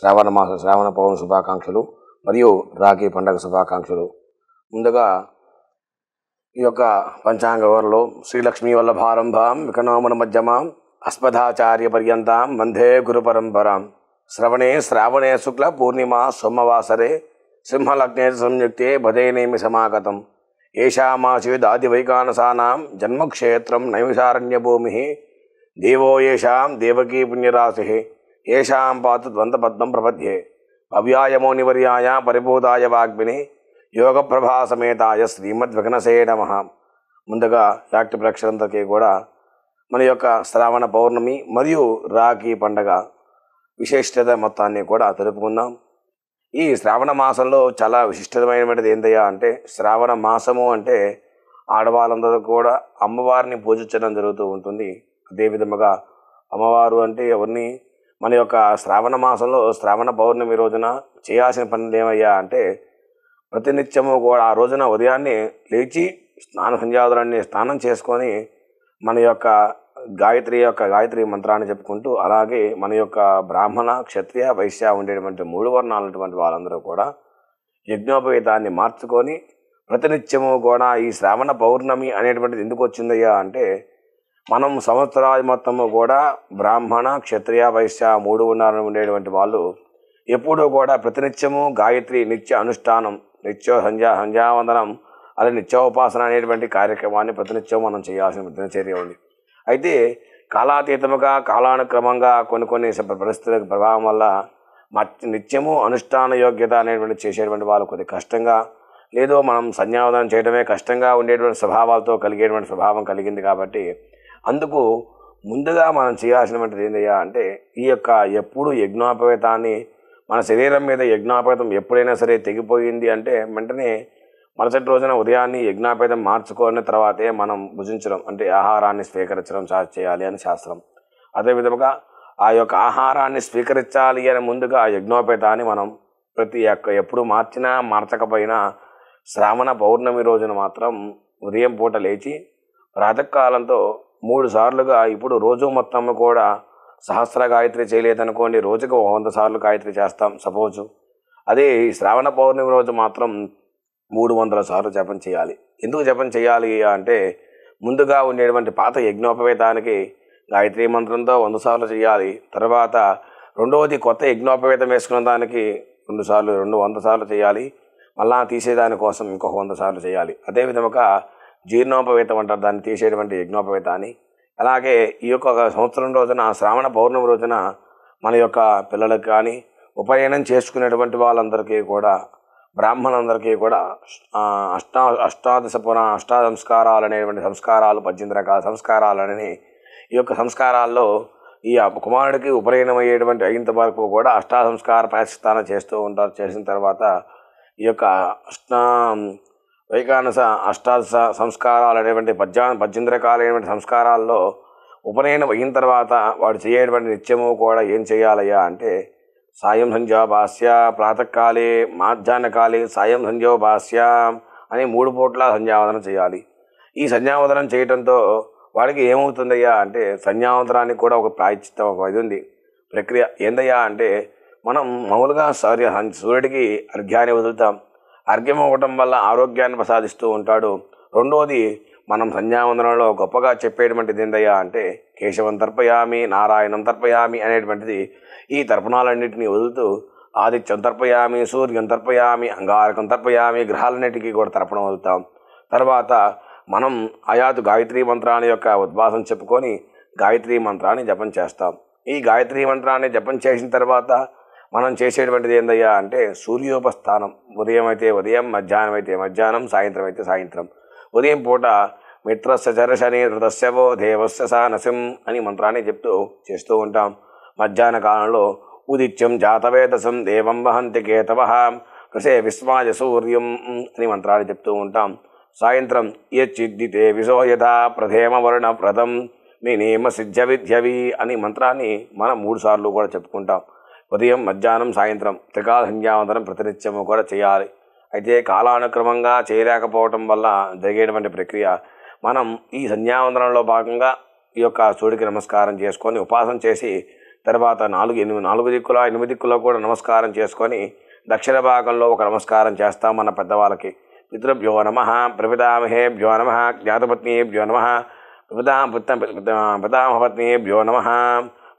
శ్రావణ మాస శ్రావణ పౌర్ణ శుభాకాంక్షలు మరియు రాఖీ పండగ శుభాకాంక్షలు ముందుగా ఈ యొక్క పంచాంగ వరలో శ్రీలక్ష్మీ వల్లభారంభాం వికనోమన మధ్యమాం అస్మదాచార్య పర్యంతం వందే గురు పరంపరాం శ్రవణే శ్రావణే శుక్ల పూర్ణిమ సోమవాసరే సింహలగ్నే సంయుక్తే భదేనేమి సమాగతం వైకానసానాం జన్మక్షేత్రం నైమిషారణ్యభూమి దేవో ఏషాం దేవకీ పుణ్యరాశి ఏషాం పాతు ద్వంద్వపద్మం ప్రపద్యే నివర్యాయ పరిభూతాయ వాగ్మిని యోగ ప్రభా సమేతాయ శ్రీమద్విఘ్నసే నమ ముందుగా డాక్టర్ ప్రేక్షకులందరికీ కూడా మన యొక్క శ్రావణ పౌర్ణమి మరియు రాఖీ పండగ విశిష్టత మొత్తాన్ని కూడా తెలుపుకుందాం ఈ శ్రావణ మాసంలో చాలా విశిష్టమైనటువంటిది ఏంటయ్యా అంటే శ్రావణ మాసము అంటే ఆడవాళ్ళందరూ కూడా అమ్మవారిని పూజించడం జరుగుతూ ఉంటుంది అదేవిధముగా అమ్మవారు అంటే ఎవరిని మన యొక్క శ్రావణ మాసంలో శ్రావణ పౌర్ణమి రోజున చేయాల్సిన పనులు ఏమయ్యా అంటే ప్రతినిత్యము కూడా ఆ రోజున ఉదయాన్నే లేచి స్నాన సంధ్యాదులన్నీ స్నానం చేసుకొని మన యొక్క గాయత్రి యొక్క గాయత్రి మంత్రాన్ని చెప్పుకుంటూ అలాగే మన యొక్క బ్రాహ్మణ క్షత్రియ వైశ్య ఉండేటువంటి మూడు వర్ణాలటువంటి వాళ్ళందరూ కూడా యజ్ఞోపవీతాన్ని మార్చుకొని ప్రతినిత్యము కూడా ఈ శ్రావణ పౌర్ణమి అనేటువంటిది ఎందుకు వచ్చిందయ్యా అంటే మనం సంవత్సరాది మొత్తము కూడా బ్రాహ్మణ క్షత్రియ వైశ్య మూడు ఉన్నారని ఉండేటువంటి వాళ్ళు ఎప్పుడూ కూడా ప్రతినిత్యము గాయత్రి నిత్య అనుష్ఠానం నిత్య సంధ్యా సంధ్యావందనం అలాగే నిత్యోపాసన అనేటువంటి కార్యక్రమాన్ని ప్రతినిత్యం మనం చేయాల్సిన దినచర్య ఉంది అయితే కాలాతీతముగా కాలానుక్రమంగా కొన్ని కొన్ని పరిస్థితుల ప్రభావం వల్ల నిత్యము అనుష్ఠాన యోగ్యత అనేటువంటి చేసేటువంటి వాళ్ళు కొద్ది కష్టంగా లేదో మనం సన్యావదనం చేయడమే కష్టంగా ఉండేటువంటి స్వభావాలతో కలిగేటువంటి స్వభావం కలిగింది కాబట్టి అందుకు ముందుగా మనం చేయాల్సినటువంటిది ఏంటయ్యా అంటే ఈ యొక్క ఎప్పుడు యజ్ఞోపవేతాన్ని మన శరీరం మీద యజ్ఞాపేతం ఎప్పుడైనా సరే తెగిపోయింది అంటే వెంటనే మరుసటి రోజున ఉదయాన్ని యజ్ఞాపేతం మార్చుకున్న తర్వాతే మనం భుజించడం అంటే ఆహారాన్ని స్వీకరించడం చేయాలి అని శాస్త్రం అదేవిధముగా ఆ యొక్క ఆహారాన్ని స్వీకరించాలి అని ముందుగా ఆ యజ్ఞోపేతాన్ని మనం ప్రతి యొక్క ఎప్పుడు మార్చినా మార్చకపోయినా శ్రావణ పౌర్ణమి రోజున మాత్రం ఉదయం పూట లేచి ప్రాతకాలంతో మూడు సార్లుగా ఇప్పుడు రోజు మొత్తం కూడా సహస్ర గాయత్రి చేయలేదనుకోండి రోజుకు వంద సార్లు గాయత్రి చేస్తాం సపోజు అదే శ్రావణ పౌర్ణమి రోజు మాత్రం మూడు వందల సార్లు జపం చేయాలి ఎందుకు జపం చేయాలి అంటే ముందుగా ఉండేటువంటి పాత యజ్ఞోపవేతానికి గాయత్రి మంత్రంతో వంద సార్లు చేయాలి తర్వాత రెండవది కొత్త యజ్ఞోపవేతం వేసుకున్న దానికి రెండు సార్లు రెండు వంద సార్లు చేయాలి మళ్ళా తీసేదానికోసం ఇంకొక వంద సార్లు చేయాలి అదేవిధముగా జీర్ణోపవేతం అంటారు దాన్ని తీసేటువంటి యజ్ఞోపవేత అని అలాగే ఈ యొక్క సంవత్సరం రోజున శ్రావణ పౌర్ణమి రోజున మన యొక్క పిల్లలకు కానీ ఉపనయనం చేసుకునేటువంటి వాళ్ళందరికీ కూడా బ్రాహ్మణులందరికీ కూడా అష్టా అష్టాదశ పున అష్టా సంస్కారాలు అనేటువంటి సంస్కారాలు పద్దెనిమిది రకాల సంస్కారాలు అనేవి ఈ యొక్క సంస్కారాల్లో ఈ కుమారుడికి ఉపనయనం అయ్యేటువంటి అయ్యంత వరకు కూడా అష్టా సంస్కార ప్రాయశ్చిత్తాన చేస్తూ ఉంటారు చేసిన తర్వాత ఈ యొక్క అష్టా వైకానస అష్టాదశ సంస్కారాలు అనేటువంటి పద్యా పద్యంద్రకాలైనటువంటి సంస్కారాల్లో ఉపనయనం అయిన తర్వాత వాడు చేయటువంటి నిత్యము కూడా ఏం చేయాలయ్యా అంటే సాయం భాష్య ప్రాతకాలే మాధ్యాహ్నకాలే సాయం భాష్య అని మూడు పూట్ల సంధ్యావదనం చేయాలి ఈ సంధ్యావదనం చేయడంతో వాడికి ఏమవుతుందయ్యా అంటే సంధ్యావదనానికి కూడా ఒక ప్రాయశ్చిత్తం ఒక ఇది ఉంది ప్రక్రియ ఏందయ్యా అంటే మనం మామూలుగా సూర్య సూర్యుడికి అర్ఘ్యాన్ని వదులుతాం అర్ఘ్యం ఇవ్వటం వల్ల ఆరోగ్యాన్ని ప్రసాదిస్తూ ఉంటాడు రెండోది మనం సంధ్యావందనంలో గొప్పగా చెప్పేటువంటి ఏందయ్యా అంటే కేశవం తర్పయామి నారాయణం తర్పయామి అనేటువంటిది ఈ తర్పణాలన్నింటినీ వదులుతూ ఆదిత్యం తర్పయామి సూర్యం తర్పయామి అంగారకం తర్పయామి గ్రహాలన్నిటికీ కూడా తర్పణం వదులుతాం తర్వాత మనం ఆయాతు గాయత్రీ మంత్రాన్ని యొక్క ఉద్భాసం చెప్పుకొని గాయత్రీ మంత్రాన్ని జపం చేస్తాం ఈ గాయత్రీ మంత్రాన్ని జపం చేసిన తర్వాత మనం చేసేటువంటిది ఏందయ్యా అంటే సూర్యోపస్థానం ఉదయం అయితే ఉదయం మధ్యాహ్నం అయితే మధ్యాహ్నం సాయంత్రం అయితే సాయంత్రం ఉదయం పూట మిత్రస్య చరశని ధృతస్యవో దేవస్య నసిం అని మంత్రాన్ని చెప్తూ చేస్తూ ఉంటాం మధ్యాహ్న కాలంలో ఉదిత్యం జాతవేదసం దేవం వహంతి కేతవ ప్రసే విశ్వాజ సూర్యం అని మంత్రాన్ని చెప్తూ ఉంటాం సాయంత్రం యచ్చిద్దితే విశోయథ ప్రథేమవర్ణ ప్రథం నేమ సిద్ధ విద్యవి అని మంత్రాన్ని మనం మూడుసార్లు కూడా చెప్పుకుంటాం ఉదయం మధ్యాహ్నం సాయంత్రం త్రికాల సంధ్యావంతరం ప్రతినిత్యము కూడా చేయాలి అయితే కాలానుక్రమంగా చేయలేకపోవటం వల్ల జరిగేటువంటి ప్రక్రియ మనం ఈ సంధ్యావందనంలో భాగంగా ఈ యొక్క సూర్యుడికి నమస్కారం చేసుకొని ఉపాసన చేసి తర్వాత నాలుగు ఎనిమిది నాలుగు దిక్కుల ఎనిమిది దిక్కుల కూడా నమస్కారం చేసుకొని దక్షిణ భాగంలో ఒక నమస్కారం చేస్తాం మన పెద్దవాళ్ళకి పితృభ్యో నమ భ్యో నమ భ్యో నమ పితాం పిత్త భ్యో నమ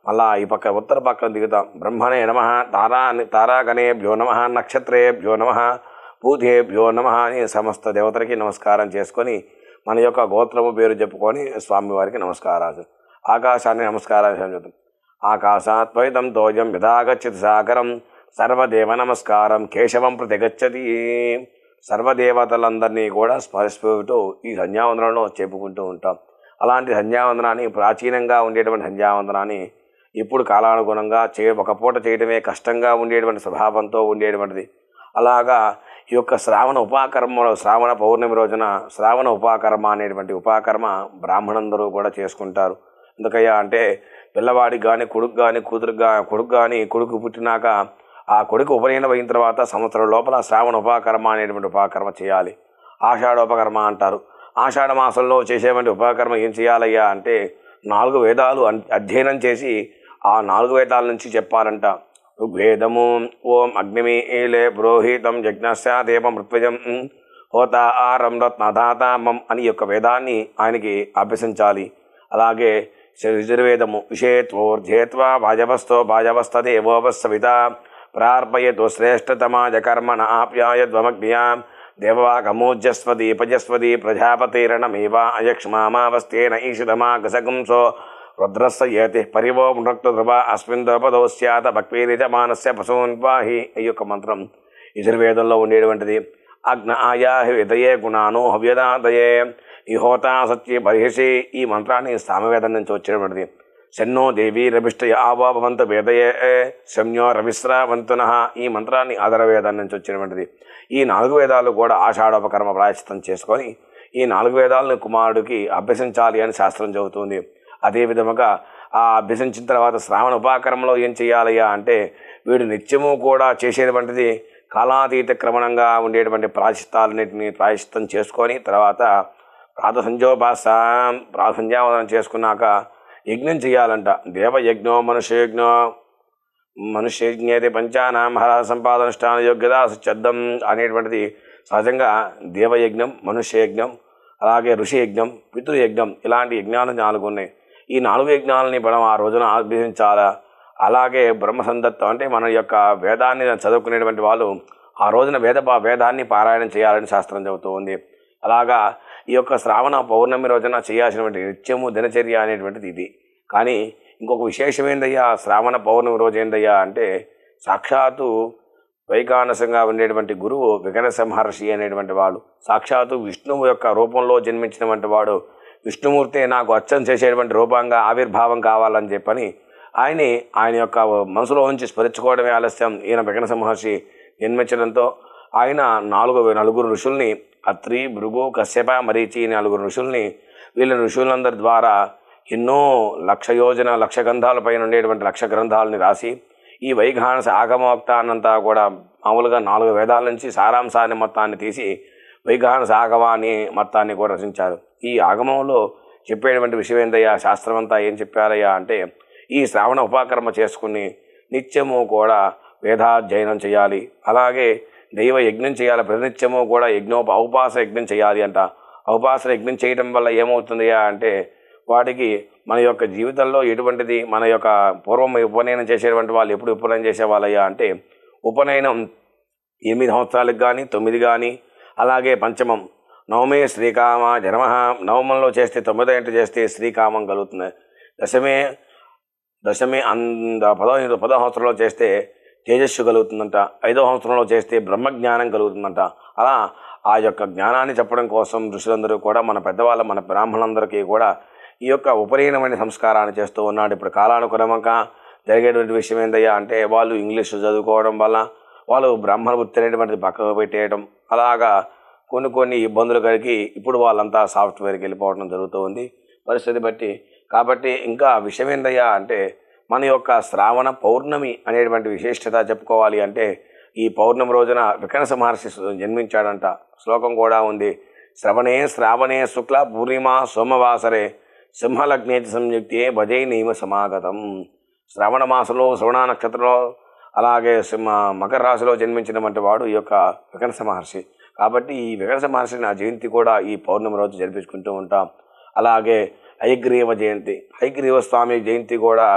మళ్ళా ఈ పక్క ఉత్తర పక్కన దిగుతాం బ్రహ్మణే నమ తారా తారాగణేభ్యో నమ నక్షత్రేభ్యో నమ భూతేభ్యో నమ అని సమస్త దేవతలకి నమస్కారం చేసుకొని మన యొక్క గోత్రము పేరు చెప్పుకొని స్వామివారికి నమస్కారాలు ఆకాశాన్ని నమస్కారాలు చెప్తాం ఆకాశాత్వైతం తోజం యథాగచ్చతి సాగరం సర్వదేవ నమస్కారం కేశవం ప్రతి గచ్చతి సర్వదేవతలందరినీ కూడా స్మరిస్తూ ఈ సంధ్యావందనంలో చెప్పుకుంటూ ఉంటాం అలాంటి సంధ్యావందనాన్ని ప్రాచీనంగా ఉండేటువంటి సంధ్యావందనాన్ని ఇప్పుడు కాలానుగుణంగా చే ఒక పూట చేయడమే కష్టంగా ఉండేటువంటి స్వభావంతో ఉండేటువంటిది అలాగా ఈ యొక్క శ్రావణ ఉపాకర్మ శ్రావణ పౌర్ణమి రోజున శ్రావణ ఉపాకర్మ అనేటువంటి ఉపాకర్మ బ్రాహ్మణందరూ కూడా చేసుకుంటారు ఎందుకయ్యా అంటే పిల్లవాడికి కానీ కొడుకు కానీ కూతురుకు కొడుకు కానీ కొడుకు పుట్టినాక ఆ కొడుకు ఉపనయనం అయిన తర్వాత సంవత్సరం లోపల శ్రావణ ఉపాకర్మ అనేటువంటి ఉపాకర్మ చేయాలి ఆషాఢోపకర్మ అంటారు ఆషాఢ మాసంలో చేసేటువంటి ఉపాకర్మ ఏం చేయాలయ్యా అంటే నాలుగు వేదాలు అధ్యయనం చేసి ఆ నాలుగు వేదాల నుంచి చెప్పాలంట ఋగ్వేదము ఓం ఏలే పురోహితం యజ్ఞస్య దేవం మృత్వజం హోత ఆరం రత్నధాతామం అని యొక్క వేదాన్ని ఆయనకి అభ్యసించాలి అలాగే యజుర్వేదము విషేత్వోర్ధేత్వా భాజవస్థో భాజవస్థదేవోపస్సవిత ప్రార్పయతు శ్రేష్టతమాజ కర్మణ ఆప్యాయద్వమగ్నియా దేవవాకమోజస్వది పజస్వది ప్రజాపతిరణమేవా అయక్ష్మామావస్థేన గసగుంసో రుద్రస్ ఏతి పరివో మునక్తు ధ్రువ అస్మిన్ ద్రౌపదో స్యాత భక్వీరిత మానస్య పశువన్వాహి ఈ యొక్క మంత్రం యజుర్వేదంలో ఉండేటువంటిది అగ్న ఆయా విదయే గుణాను హవ్యదాదయే ఈ సత్య బహిషి ఈ మంత్రాన్ని సామవేదం నుంచి వచ్చినటువంటిది శన్నో దేవి రవిష్ట ఆవాభవంత వేదయే శమ్యో రవిశ్రావంతున ఈ మంత్రాన్ని ఆధారవేదం నుంచి వచ్చినటువంటిది ఈ నాలుగు వేదాలు కూడా ఆషాఢోపకర్మ ప్రాయశ్చితం చేసుకొని ఈ నాలుగు వేదాలను కుమారుడికి అభ్యసించాలి అని శాస్త్రం చెబుతుంది అదే విధముగా ఆ అభ్యసించిన తర్వాత శ్రావణ ఉపాకరంలో ఏం చేయాలయ్యా అంటే వీడు నిత్యము కూడా చేసేటువంటిది కాలాతీత క్రమణంగా ఉండేటువంటి ప్రాయశ్చిత్తాలన్నింటినీ ప్రాయశిత్తం చేసుకొని తర్వాత ప్రాత సంజోపాస ప్రాత సంధ్యావనం చేసుకున్నాక యజ్ఞం చేయాలంట దేవయజ్ఞో మనుష్యయజ్ఞో మనుష్యజ్ఞేతి పంచానాం హర సంపాదనుష్ఠాన యోగ్యత చద్దం అనేటువంటిది సహజంగా దేవయజ్ఞం మనుష్యయజ్ఞం అలాగే ఋషి యజ్ఞం పితృయజ్ఞం ఇలాంటి యజ్ఞాలు నాలుగు ఉన్నాయి ఈ నాలుగు యజ్ఞాలని మనం ఆ రోజున అభ్యసించాలా అలాగే బ్రహ్మసందత్వం అంటే మన యొక్క వేదాన్ని చదువుకునేటువంటి వాళ్ళు ఆ రోజున వేద వేదాన్ని పారాయణం చేయాలని శాస్త్రం ఉంది అలాగా ఈ యొక్క శ్రావణ పౌర్ణమి రోజున చేయాల్సినటువంటి నిత్యము దినచర్య అనేటువంటిది ఇది కానీ ఇంకొక విశేషం శ్రావణ పౌర్ణమి రోజు ఏందయ్యా అంటే సాక్షాత్తు వైకానసంగా ఉండేటువంటి గురువు విఘనసింహర్షి అనేటువంటి వాడు సాక్షాత్తు విష్ణువు యొక్క రూపంలో జన్మించినటువంటి వాడు విష్ణుమూర్తి నాకు అచ్చం చేసేటువంటి రూపంగా ఆవిర్భావం కావాలని చెప్పని ఆయన్ని ఆయన యొక్క మనసులో ఉంచి స్మరించుకోవడమే ఆలస్యం ఈయన విఘ్న మహర్షి జన్మించడంతో ఆయన నాలుగు నలుగురు ఋషుల్ని అత్రి భృగు కశ్యప మరీచి నలుగురు ఋషుల్ని వీళ్ళ ఋషులందరి ద్వారా ఎన్నో లక్ష యోజన లక్ష గ్రంథాల పైన ఉండేటువంటి లక్ష గ్రంథాలని రాసి ఈ వైఘానస అన్నంతా కూడా మామూలుగా నాలుగు వేదాల నుంచి సారాంశాన్ని మొత్తాన్ని తీసి వైఖానస ఆగమాన్ని మతాన్ని కూడా రచించారు ఈ ఆగమంలో చెప్పేటువంటి విషయం ఏందయ్యా శాస్త్రమంతా ఏం చెప్పారయ్యా అంటే ఈ శ్రావణ ఉపాకర్మ చేసుకుని నిత్యము కూడా వేదాధ్యయనం చేయాలి అలాగే దైవ యజ్ఞం చేయాలి ప్రతినిత్యము కూడా యజ్ఞోప ఔపాస యజ్ఞం చేయాలి అంట ఔపాస యజ్ఞం చేయడం వల్ల ఏమవుతుందయ్యా అంటే వాటికి మన యొక్క జీవితంలో ఎటువంటిది మన యొక్క పూర్వం ఉపనయనం చేసేటువంటి వాళ్ళు ఎప్పుడు ఉపనయనం చేసేవాళ్ళయ్యా అంటే ఉపనయనం ఎనిమిది సంవత్సరాలకు కానీ తొమ్మిది కానీ అలాగే పంచమం నవమే శ్రీకామ జనమ నవమంలో చేస్తే తొమ్మిదో ఇంటి చేస్తే శ్రీకామం కలుగుతుంది దశమే దశమి అంద పదహైదు పదో సంవత్సరంలో చేస్తే తేజస్సు కలుగుతుందంట ఐదో సంవత్సరంలో చేస్తే బ్రహ్మజ్ఞానం కలుగుతుందంట అలా ఆ యొక్క జ్ఞానాన్ని చెప్పడం కోసం ఋషులందరూ కూడా మన పెద్దవాళ్ళ మన బ్రాహ్మణులందరికీ కూడా ఈ యొక్క ఉపరీణమైన సంస్కారాన్ని చేస్తూ ఉన్నాడు ఇప్పుడు కాలానుక్రమంగా జరిగేటువంటి విషయం ఏందయ్యా అంటే వాళ్ళు ఇంగ్లీష్ చదువుకోవడం వల్ల వాళ్ళు బ్రాహ్మణ అనేటువంటిది పక్కకు పెట్టేయడం అలాగా కొన్ని కొన్ని ఇబ్బందులు కలిగి ఇప్పుడు వాళ్ళంతా సాఫ్ట్వేర్కి వెళ్ళిపోవడం జరుగుతూ ఉంది పరిస్థితి బట్టి కాబట్టి ఇంకా విషయం ఏందయ్యా అంటే మన యొక్క శ్రావణ పౌర్ణమి అనేటువంటి విశిష్టత చెప్పుకోవాలి అంటే ఈ పౌర్ణమి రోజున వికనస మహర్షి జన్మించాడంట శ్లోకం కూడా ఉంది శ్రవణే శ్రావణే శుక్ల పూర్ణిమ సోమవాసరే సింహలగ్నేతి సంయుక్తే భజై నియమ సమాగతం శ్రావణ మాసంలో శ్రవణ నక్షత్రంలో అలాగే మకర రాశిలో జన్మించినటువంటి వాడు ఈ యొక్క వికటస మహర్షి కాబట్టి ఈ వికటస మహర్షి నా జయంతి కూడా ఈ పౌర్ణమి రోజు జరిపించుకుంటూ ఉంటాం అలాగే హయగ్రీవ జయంతి హయగ్రీవ స్వామి జయంతి కూడా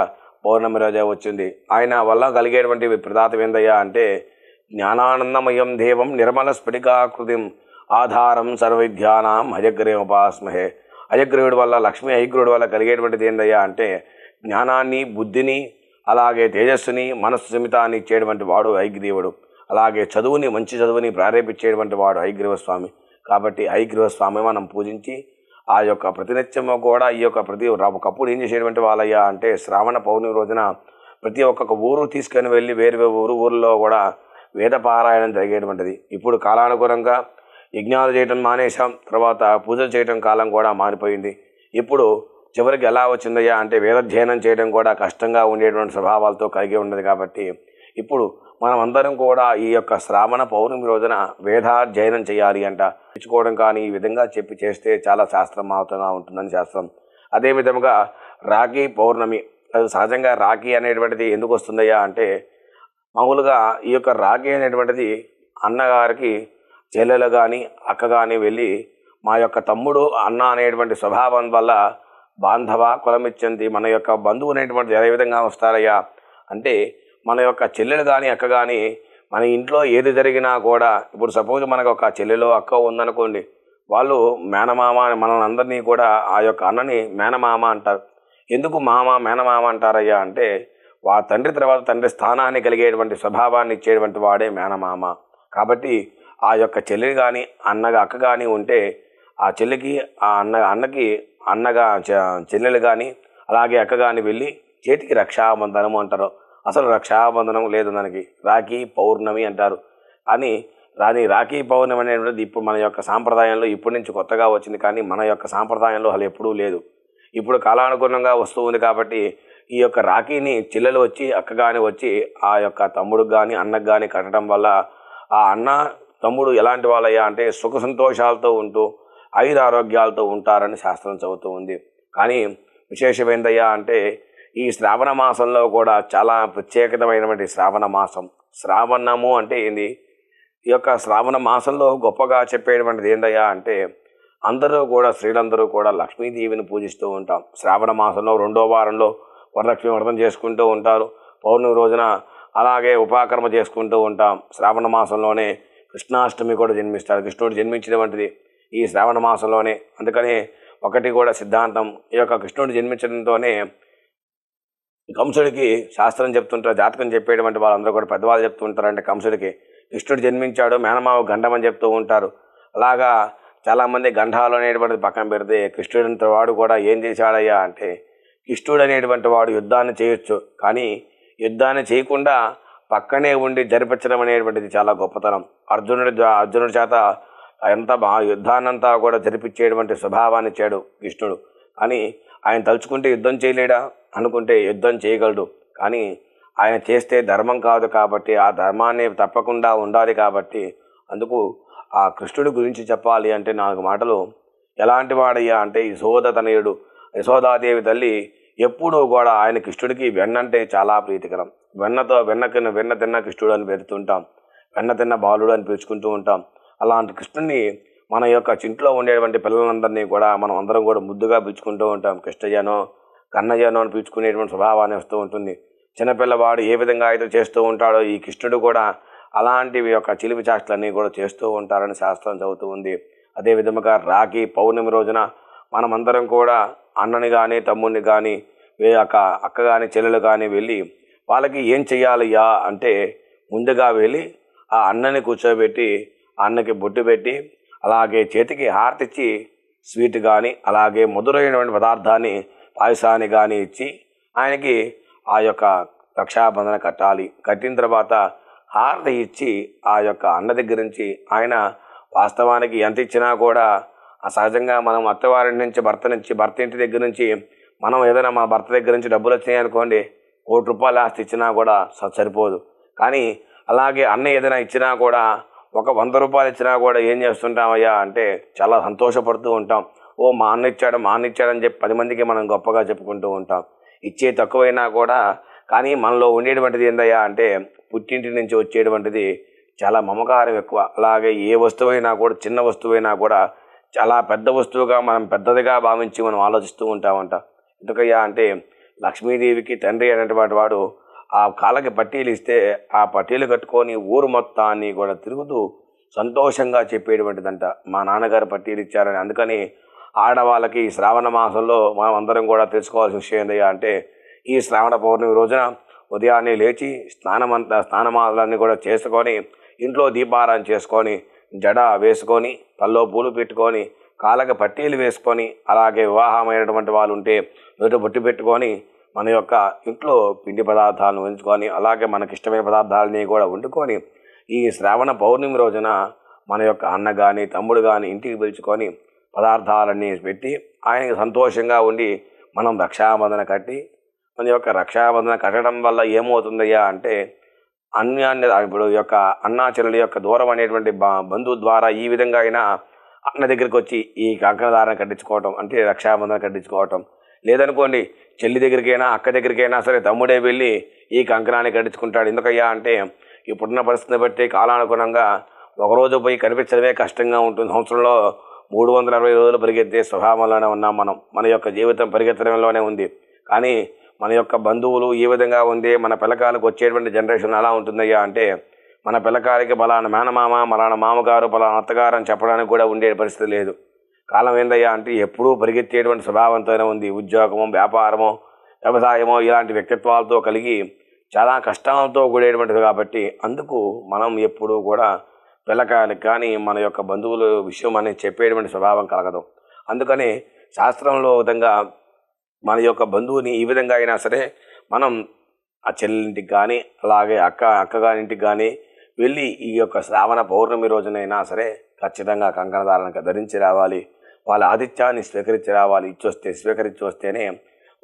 పౌర్ణమి రోజే వచ్చింది ఆయన వల్ల కలిగేటువంటి ప్రదాతం ఏందయ్యా అంటే జ్ఞానానందమయం దేవం నిర్మల స్ఫటికాకృతి ఆధారం సర్వవిధ్యానం హయగ్రీవ ఉపాస్మహే హయగ్రీవుడి వల్ల లక్ష్మీ హయగ్రీవుడి వల్ల కలిగేటువంటిది ఏందయ్యా అంటే జ్ఞానాన్ని బుద్ధిని అలాగే తేజస్సుని మనస్సు సమితాన్ని ఇచ్చేటువంటి వాడు హైగ్రీవుడు అలాగే చదువుని మంచి చదువుని ప్రారేపించేటువంటి వాడు ఐగ్రీవస్వామి కాబట్టి ఐగ్రీవస్వామి మనం పూజించి ఆ యొక్క ప్రతినిత్యము కూడా ఈ యొక్క ప్రతి ఒకప్పుడు ఏం చేసేటువంటి వాళ్ళయ్యా అంటే శ్రావణ పౌర్ణమి రోజున ప్రతి ఒక్కొక్క ఊరు తీసుకొని వెళ్ళి వేరు ఊరు ఊరిలో కూడా వేద పారాయణం జరిగేటువంటిది ఇప్పుడు కాలానుగుణంగా యజ్ఞాలు చేయటం మానేశాం తర్వాత పూజలు చేయటం కాలం కూడా మారిపోయింది ఇప్పుడు చివరికి ఎలా వచ్చిందయ్యా అంటే వేదాధ్యయనం చేయడం కూడా కష్టంగా ఉండేటువంటి స్వభావాలతో కలిగి ఉండదు కాబట్టి ఇప్పుడు మనం అందరం కూడా ఈ యొక్క శ్రావణ పౌర్ణమి రోజున వేదాధ్యయనం చేయాలి అంట తెచ్చుకోవడం కానీ ఈ విధంగా చెప్పి చేస్తే చాలా శాస్త్రం మాత్రంగా ఉంటుందని శాస్త్రం అదే విధముగా రాఖీ పౌర్ణమి అది సహజంగా రాఖీ అనేటువంటిది ఎందుకు వస్తుందయ్యా అంటే మామూలుగా ఈ యొక్క రాఖీ అనేటువంటిది అన్నగారికి చెల్లెలు కానీ అక్క కానీ వెళ్ళి మా యొక్క తమ్ముడు అన్న అనేటువంటి స్వభావం వల్ల బాంధవ కులమిచ్చంది మన యొక్క బంధువు అనేటువంటిది ఏ విధంగా వస్తారయ్యా అంటే మన యొక్క చెల్లెలు కానీ అక్క కానీ మన ఇంట్లో ఏది జరిగినా కూడా ఇప్పుడు సపోజ్ మనకు ఒక చెల్లెలో అక్క ఉందనుకోండి వాళ్ళు మేనమామ అని మనల్ని అందరినీ కూడా ఆ యొక్క అన్నని మేనమామ అంటారు ఎందుకు మామ మేనమామ అంటారయ్యా అంటే వా తండ్రి తర్వాత తండ్రి స్థానాన్ని కలిగేటువంటి స్వభావాన్ని ఇచ్చేటువంటి వాడే మేనమామ కాబట్టి ఆ యొక్క చెల్లెలు కానీ అన్నగా అక్క కానీ ఉంటే ఆ చెల్లికి ఆ అన్న అన్నకి అన్నగా చెల్లెలు కానీ అలాగే అక్క కానీ వెళ్ళి చేతికి రక్షాబంధనము అంటారు అసలు రక్షాబంధనం లేదు దానికి రాఖీ పౌర్ణమి అంటారు అని రాని రాఖీ పౌర్ణమి అనేటువంటిది ఇప్పుడు మన యొక్క సాంప్రదాయంలో ఇప్పటి నుంచి కొత్తగా వచ్చింది కానీ మన యొక్క సాంప్రదాయంలో అసలు ఎప్పుడూ లేదు ఇప్పుడు కాలానుగుణంగా వస్తూ ఉంది కాబట్టి ఈ యొక్క రాఖీని చెల్లెలు వచ్చి అక్క కానీ వచ్చి ఆ యొక్క తమ్ముడు కానీ అన్నకు కానీ కట్టడం వల్ల ఆ అన్న తమ్ముడు ఎలాంటి వాళ్ళయ్యా అంటే సుఖ సంతోషాలతో ఉంటూ ఐదు ఆరోగ్యాలతో ఉంటారని శాస్త్రం చదువుతూ ఉంది కానీ విశేషమేందయ్యా అంటే ఈ శ్రావణ మాసంలో కూడా చాలా ప్రత్యేకతమైనటువంటి శ్రావణ మాసం శ్రావణము అంటే ఏంది ఈ యొక్క శ్రావణ మాసంలో గొప్పగా చెప్పేటువంటిది ఏందయ్యా అంటే అందరూ కూడా స్త్రీలందరూ కూడా లక్ష్మీదేవిని పూజిస్తూ ఉంటాం శ్రావణ మాసంలో రెండో వారంలో వరలక్ష్మి వ్రతం చేసుకుంటూ ఉంటారు పౌర్ణమి రోజున అలాగే ఉపాకర్మ చేసుకుంటూ ఉంటాం శ్రావణ మాసంలోనే కృష్ణాష్టమి కూడా జన్మిస్తారు కృష్ణుడు జన్మించినటువంటిది ఈ శ్రావణ మాసంలోనే అందుకని ఒకటి కూడా సిద్ధాంతం ఈ యొక్క కృష్ణుడు జన్మించడంతోనే కంసుడికి శాస్త్రం చెప్తుంటారు జాతకం చెప్పేటువంటి వాళ్ళందరూ కూడా పెద్దవాళ్ళు చెప్తూ ఉంటారంటే కంసుడికి కృష్ణుడు జన్మించాడు మేనమావ గండం అని చెప్తూ ఉంటారు అలాగా చాలామంది గంధాలు అనేటువంటిది పక్కన పెడితే కృష్ణుడంత వాడు కూడా ఏం చేశాడయ్యా అంటే కృష్ణుడు అనేటువంటి వాడు యుద్ధాన్ని చేయొచ్చు కానీ యుద్ధాన్ని చేయకుండా పక్కనే ఉండి జరిపించడం అనేటువంటిది చాలా గొప్పతనం అర్జునుడి అర్జునుడి చేత అంతా మా యుద్ధాన్నంతా కూడా జరిపించేటువంటి స్వభావాన్ని ఇచ్చాడు కృష్ణుడు అని ఆయన తలుచుకుంటే యుద్ధం చేయలేడా అనుకుంటే యుద్ధం చేయగలడు కానీ ఆయన చేస్తే ధర్మం కాదు కాబట్టి ఆ ధర్మాన్ని తప్పకుండా ఉండాలి కాబట్టి అందుకు ఆ కృష్ణుడి గురించి చెప్పాలి అంటే నాలుగు మాటలు ఎలాంటి వాడయ్యా అంటే యశోద తనయుడు యశోదాదేవి తల్లి ఎప్పుడూ కూడా ఆయన కృష్ణుడికి వెన్నంటే చాలా ప్రీతికరం వెన్నతో వెన్నకిన వెన్న తిన్న కృష్ణుడు అని పెడుతుంటాం వెన్న తిన్న బాలుడు అని పిలుచుకుంటూ ఉంటాం అలాంటి కృష్ణుని మన యొక్క చింట్లో ఉండేటువంటి పిల్లలందరినీ కూడా మనం అందరం కూడా ముద్దుగా పిలుచుకుంటూ ఉంటాం కృష్ణజనం కన్నజనం అని పిలుచుకునేటువంటి స్వభావాన్ని వస్తూ ఉంటుంది చిన్నపిల్లవాడు ఏ విధంగా అయితే చేస్తూ ఉంటాడో ఈ కృష్ణుడు కూడా అలాంటి యొక్క చిలిపి చాష్టలన్నీ కూడా చేస్తూ ఉంటారని శాస్త్రం చదువుతూ ఉంది అదే విధముగా రాఖీ పౌర్ణమి రోజున మనమందరం కూడా అన్నని కానీ తమ్ముడిని కానీ యొక్క అక్క కానీ చెల్లెలు కానీ వెళ్ళి వాళ్ళకి ఏం చేయాలయ్యా అంటే ముందుగా వెళ్ళి ఆ అన్నని కూర్చోబెట్టి అన్నకి బొట్టు పెట్టి అలాగే చేతికి హారతిచ్చి స్వీట్ కానీ అలాగే మధురైనటువంటి పదార్థాన్ని పాయసాన్ని కానీ ఇచ్చి ఆయనకి ఆ యొక్క రక్షాబంధన కట్టాలి కట్టిన తర్వాత హారతి ఇచ్చి ఆ యొక్క అన్న దగ్గర నుంచి ఆయన వాస్తవానికి ఎంత ఇచ్చినా కూడా ఆ సహజంగా మనం అత్తవారి నుంచి భర్త నుంచి భర్త ఇంటి దగ్గర నుంచి మనం ఏదైనా మా భర్త దగ్గర నుంచి డబ్బులు వచ్చినాయి అనుకోండి కోటి రూపాయలు ఆస్తి ఇచ్చినా కూడా సరిపోదు కానీ అలాగే అన్న ఏదైనా ఇచ్చినా కూడా ఒక వంద రూపాయలు ఇచ్చినా కూడా ఏం చేస్తుంటామయ్యా అంటే చాలా సంతోషపడుతూ ఉంటాం ఓ మా అన్న ఇచ్చాడు మా అన్న ఇచ్చాడని చెప్పి పది మందికి మనం గొప్పగా చెప్పుకుంటూ ఉంటాం ఇచ్చే తక్కువైనా కూడా కానీ మనలో ఉండేటువంటిది ఏందయ్యా అంటే పుట్టింటి నుంచి వచ్చేటువంటిది చాలా మమకారం ఎక్కువ అలాగే ఏ వస్తువైనా కూడా చిన్న వస్తువైనా కూడా చాలా పెద్ద వస్తువుగా మనం పెద్దదిగా భావించి మనం ఆలోచిస్తూ ఉంటామంట ఎందుకయ్యా అంటే లక్ష్మీదేవికి తండ్రి అనేటువంటి వాడు ఆ కాళ్ళకి పట్టీలు ఇస్తే ఆ పట్టీలు కట్టుకొని ఊరు మొత్తాన్ని కూడా తిరుగుతూ సంతోషంగా చెప్పేటువంటిదంట మా నాన్నగారు పట్టీలు ఇచ్చారని అందుకని ఆడవాళ్ళకి శ్రావణ మాసంలో మనం అందరం కూడా తెలుసుకోవాల్సిన విషయం ఏందయ్యా అంటే ఈ శ్రావణ పౌర్ణమి రోజున ఉదయాన్నే లేచి స్నానమంత స్నానమాదాలన్నీ కూడా చేసుకొని ఇంట్లో దీపారాన్ని చేసుకొని జడ వేసుకొని తల్లో పూలు పెట్టుకొని కాళ్ళకి పట్టీలు వేసుకొని అలాగే వివాహమైనటువంటి వాళ్ళు ఉంటే నోట బొట్టు పెట్టుకొని మన యొక్క ఇంట్లో పిండి పదార్థాలను ఉంచుకొని అలాగే మనకి ఇష్టమైన పదార్థాలని కూడా వండుకొని ఈ శ్రావణ పౌర్ణమి రోజున మన యొక్క అన్న కానీ తమ్ముడు కానీ ఇంటికి పిలుచుకొని పదార్థాలన్నీ పెట్టి ఆయనకి సంతోషంగా ఉండి మనం రక్షాబంధన కట్టి మన యొక్క రక్షాబంధన కట్టడం వల్ల ఏమవుతుందయ్యా అంటే అన్యాన్య ఇప్పుడు యొక్క అన్నాచరుల యొక్క దూరం అనేటువంటి బంధువు ద్వారా ఈ విధంగా అయినా అన్న దగ్గరికి వచ్చి ఈ కంకణధారణ కట్టించుకోవటం అంటే రక్షాబంధన కట్టించుకోవటం లేదనుకోండి చెల్లి దగ్గరికైనా అక్క దగ్గరికైనా సరే తమ్ముడే వెళ్ళి ఈ కంకణాన్ని కట్టించుకుంటాడు ఎందుకయ్యా అంటే ఇప్పుడున్న పరిస్థితిని బట్టి కాలానుగుణంగా ఒకరోజు పోయి కనిపించడమే కష్టంగా ఉంటుంది సంవత్సరంలో మూడు వందల అరవై రోజులు పరిగెత్తే స్వభావంలోనే ఉన్నాం మనం మన యొక్క జీవితం పరిగెత్తడంలోనే ఉంది కానీ మన యొక్క బంధువులు ఈ విధంగా ఉంది మన పిల్లకాలకు వచ్చేటువంటి జనరేషన్ ఎలా ఉంటుందయ్యా అంటే మన పిల్లకాలకి బలాన మేనమామ మలాన మామగారు పలానా అత్తగారు అని చెప్పడానికి కూడా ఉండే పరిస్థితి లేదు కాలం ఏందయ్యా అంటే ఎప్పుడూ పరిగెత్తేటువంటి స్వభావంతోనే ఉంది ఉద్యోగము వ్యాపారము వ్యవసాయము ఇలాంటి వ్యక్తిత్వాలతో కలిగి చాలా కష్టాలతో కూడేటువంటిది కాబట్టి అందుకు మనం ఎప్పుడూ కూడా పిల్లకాయలకు కానీ మన యొక్క బంధువుల విషయం అనేది చెప్పేటువంటి స్వభావం కలగదు అందుకని శాస్త్రంలో విధంగా మన యొక్క బంధువుని ఈ విధంగా అయినా సరే మనం ఆ చెల్లింటికి కానీ అలాగే అక్క అక్కగారింటికి కానీ వెళ్ళి ఈ యొక్క శ్రావణ పౌర్ణమి రోజునైనా సరే ఖచ్చితంగా కంకణధారణ ధరించి రావాలి వాళ్ళ ఆతిథ్యాన్ని స్వీకరించి రావాలి ఇచ్చి వస్తే స్వీకరించి వస్తేనే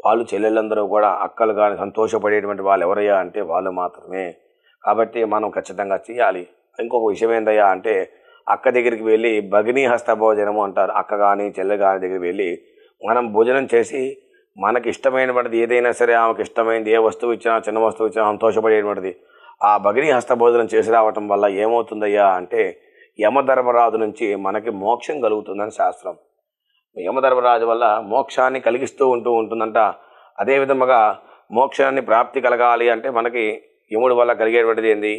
వాళ్ళు చెల్లెళ్ళందరూ కూడా అక్కలు కానీ సంతోషపడేటువంటి వాళ్ళు ఎవరయ్యా అంటే వాళ్ళు మాత్రమే కాబట్టి మనం ఖచ్చితంగా చేయాలి ఇంకొక విషయం ఏందయ్యా అంటే అక్క దగ్గరికి వెళ్ళి భగినీ హస్త భోజనము అంటారు అక్క కానీ చెల్లె కానీ దగ్గరికి వెళ్ళి మనం భోజనం చేసి మనకి ఇష్టమైనటువంటిది ఏదైనా సరే ఆమెకి ఇష్టమైనది ఏ వస్తువు ఇచ్చినా చిన్న వస్తువు ఇచ్చినా సంతోషపడేటువంటిది ఆ హస్త భోజనం చేసి రావటం వల్ల ఏమవుతుందయ్యా అంటే యమధర్మరాజు నుంచి మనకి మోక్షం కలుగుతుందని శాస్త్రం యమధర్మరాజు వల్ల మోక్షాన్ని కలిగిస్తూ ఉంటూ ఉంటుందంట అదేవిధముగా మోక్షాన్ని ప్రాప్తి కలగాలి అంటే మనకి యముడి వల్ల కలిగేటువంటిది ఏంది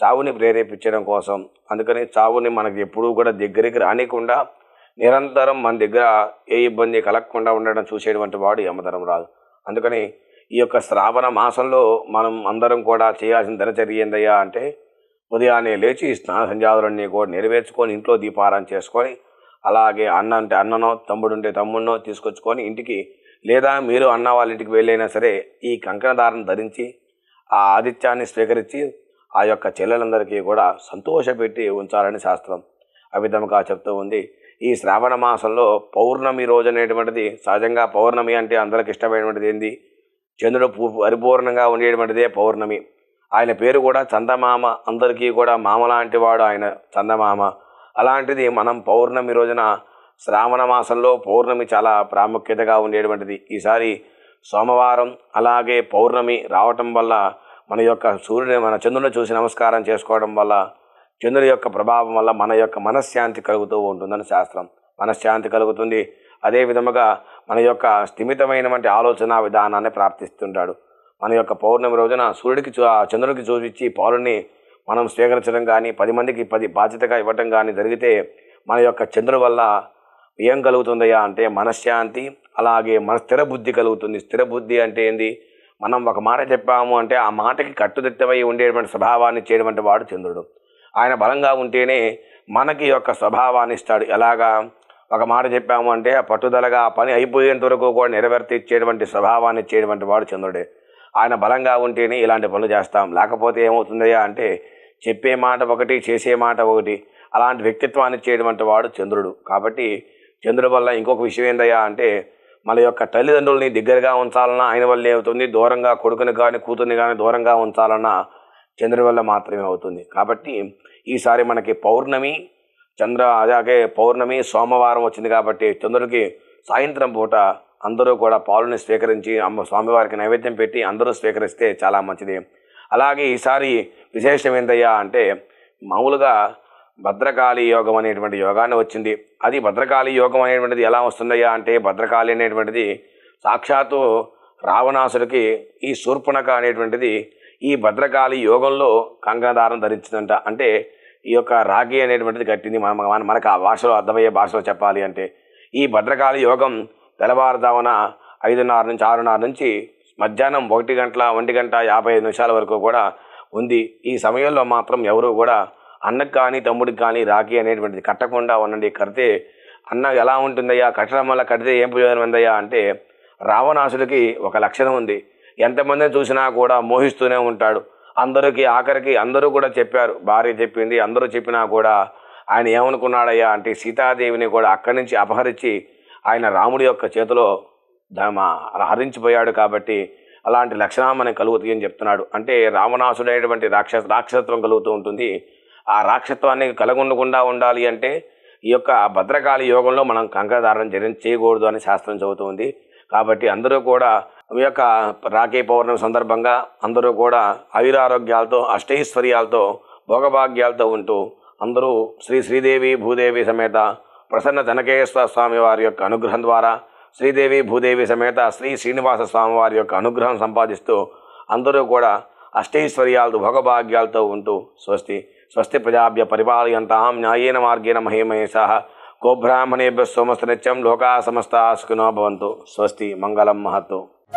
చావుని ప్రేరేపించడం కోసం అందుకని చావుని మనకి ఎప్పుడూ కూడా దగ్గరికి రానికుండా నిరంతరం మన దగ్గర ఏ ఇబ్బంది కలగకుండా ఉండడం చూసేటువంటి వాడు యమధర్మరాజు అందుకని ఈ యొక్క శ్రావణ మాసంలో మనం అందరం కూడా చేయాల్సిన దినచర్య ఏందయ్యా అంటే ఉదయాన్నే లేచి స్నాన సంజాదులన్నీ కూడా నెరవేర్చుకొని ఇంట్లో దీపారాధన చేసుకొని అలాగే అన్న అంటే అన్ననో తమ్ముడు ఉంటే తమ్ముడినో తీసుకొచ్చుకొని ఇంటికి లేదా మీరు అన్న వాళ్ళ ఇంటికి వెళ్ళైనా సరే ఈ కంకణధారను ధరించి ఆ ఆదిత్యాన్ని స్వీకరించి ఆ యొక్క చెల్లెలందరికీ కూడా సంతోషపెట్టి ఉంచాలని శాస్త్రం అవిధముగా చెప్తూ ఉంది ఈ శ్రావణ మాసంలో పౌర్ణమి రోజు అనేటువంటిది సహజంగా పౌర్ణమి అంటే అందరికి ఇష్టమైనటువంటిది ఏంది చంద్రుడు పరిపూర్ణంగా ఉండేటువంటిదే పౌర్ణమి ఆయన పేరు కూడా చందమామ అందరికీ కూడా మామ లాంటి వాడు ఆయన చందమామ అలాంటిది మనం పౌర్ణమి రోజున శ్రావణ మాసంలో పౌర్ణమి చాలా ప్రాముఖ్యతగా ఉండేటువంటిది ఈసారి సోమవారం అలాగే పౌర్ణమి రావటం వల్ల మన యొక్క సూర్యుని మన చంద్రుని చూసి నమస్కారం చేసుకోవడం వల్ల చంద్రుని యొక్క ప్రభావం వల్ల మన యొక్క మనశ్శాంతి కలుగుతూ ఉంటుందని శాస్త్రం మనశ్శాంతి కలుగుతుంది అదే విధముగా మన యొక్క స్థిమితమైనటువంటి ఆలోచన విధానాన్ని ప్రాప్తిస్తుంటాడు మన యొక్క పౌర్ణమి రోజున సూర్యుడికి చూ చంద్రుడికి చూపించి పౌరుణ్ణి మనం స్వీకరించడం కానీ పది మందికి పది బాధ్యతగా ఇవ్వటం కానీ జరిగితే మన యొక్క చంద్రుడి వల్ల ఏం కలుగుతుందయ్యా అంటే మనశ్శాంతి అలాగే మన స్థిర బుద్ధి కలుగుతుంది స్థిర బుద్ధి అంటే ఏంది మనం ఒక మాట చెప్పాము అంటే ఆ మాటకి కట్టుదిట్టమై ఉండేటువంటి స్వభావాన్ని చేయటువంటి వాడు చంద్రుడు ఆయన బలంగా ఉంటేనే మనకి యొక్క స్వభావాన్ని ఇస్తాడు ఎలాగా ఒక మాట చెప్పాము అంటే ఆ పట్టుదలగా ఆ పని అయిపోయేంత వరకు కూడా నెరవేర్తి ఇచ్చేటువంటి స్వభావాన్ని ఇచ్చేటువంటి వాడు చంద్రుడే ఆయన బలంగా ఉంటేనే ఇలాంటి పనులు చేస్తాం లేకపోతే ఏమవుతుందయ్యా అంటే చెప్పే మాట ఒకటి చేసే మాట ఒకటి అలాంటి వ్యక్తిత్వాన్ని చేయడం వాడు చంద్రుడు కాబట్టి చంద్రుడు వల్ల ఇంకొక విషయం ఏందయ్యా అంటే మన యొక్క తల్లిదండ్రుల్ని దగ్గరగా ఉంచాలన్నా ఆయన వల్లే అవుతుంది దూరంగా కొడుకుని కానీ కూతుర్ని కానీ దూరంగా ఉంచాలన్నా చంద్రుడి వల్ల మాత్రమే అవుతుంది కాబట్టి ఈసారి మనకి పౌర్ణమి చంద్ర అలాగే పౌర్ణమి సోమవారం వచ్చింది కాబట్టి చంద్రుడికి సాయంత్రం పూట అందరూ కూడా పాలుని స్వీకరించి అమ్మ స్వామివారికి నైవేద్యం పెట్టి అందరూ స్వీకరిస్తే చాలా మంచిది అలాగే ఈసారి విశేషం ఏందయ్యా అంటే మామూలుగా భద్రకాళి యోగం అనేటువంటి యోగాన్ని వచ్చింది అది భద్రకాళి యోగం అనేటువంటిది ఎలా వస్తుందయ్యా అంటే భద్రకాళి అనేటువంటిది సాక్షాత్తు రావణాసుడికి ఈ శూర్పణక అనేటువంటిది ఈ భద్రకాళి యోగంలో కంగనదారం ధరించిందంట అంటే ఈ యొక్క రాగి అనేటువంటిది కట్టింది మన మనకు ఆ భాషలో అర్థమయ్యే భాషలో చెప్పాలి అంటే ఈ భద్రకాళి యోగం తెల్లవారుజామున ఐదున్నర నుంచి ఆరున్నర నుంచి మధ్యాహ్నం ఒకటి గంటల ఒంటి గంట యాభై ఐదు నిమిషాల వరకు కూడా ఉంది ఈ సమయంలో మాత్రం ఎవరు కూడా అన్నకు కానీ తమ్ముడికి కానీ రాఖీ అనేటువంటిది కట్టకుండా ఉండండి కడితే అన్న ఎలా ఉంటుందయ్యా కట్టడం వల్ల కడితే ఏం ప్రయోజనం ఉందయ్యా అంటే రావణాసుడికి ఒక లక్షణం ఉంది ఎంతమందిని చూసినా కూడా మోహిస్తూనే ఉంటాడు అందరికీ ఆఖరికి అందరూ కూడా చెప్పారు భార్య చెప్పింది అందరూ చెప్పినా కూడా ఆయన ఏమనుకున్నాడయ్యా అంటే సీతాదేవిని కూడా అక్కడి నుంచి అపహరించి ఆయన రాముడి యొక్క చేతిలో హరించిపోయాడు కాబట్టి అలాంటి లక్షణమని మనకు కలుగుతుంది అని చెప్తున్నాడు అంటే రావణాసుడైనటువంటి రాక్షస రాక్షసత్వం కలుగుతూ ఉంటుంది ఆ రాక్షసత్వాన్ని కలగొండకుండా ఉండాలి అంటే ఈ యొక్క భద్రకాళి యోగంలో మనం కంకణధారణ చర్యం చేయకూడదు అని శాస్త్రం చదువుతుంది కాబట్టి అందరూ కూడా మీ యొక్క రాఖీ పౌర్ణమి సందర్భంగా అందరూ కూడా ఆయురారోగ్యాలతో అష్టైశ్వర్యాలతో భోగభాగ్యాలతో ఉంటూ అందరూ శ్రీ శ్రీదేవి భూదేవి సమేత ప్రసన్న జనకేశ్వర స్వామి వారి యొక్క అనుగ్రహం ద్వారా శ్రీదేవి భూదేవి సమేత శ్రీ శ్రీనివాస స్వామి వారి యొక్క అనుగ్రహం సంపాదిస్తూ అందరూ కూడా అష్టైశ్వర్యాలు భోగభాగ్యాలతో ఉంటూ స్వస్తి స్వస్తి ప్రజాభ్య పరిపాలయంతాం న్యాయేన మార్గేణ సహ గోబ్రాహ్మణేభ్య సోమస్త నిత్యం లోకా సమస్త ఆస్కునో భవంతు స్వస్తి మంగళం మహత్తు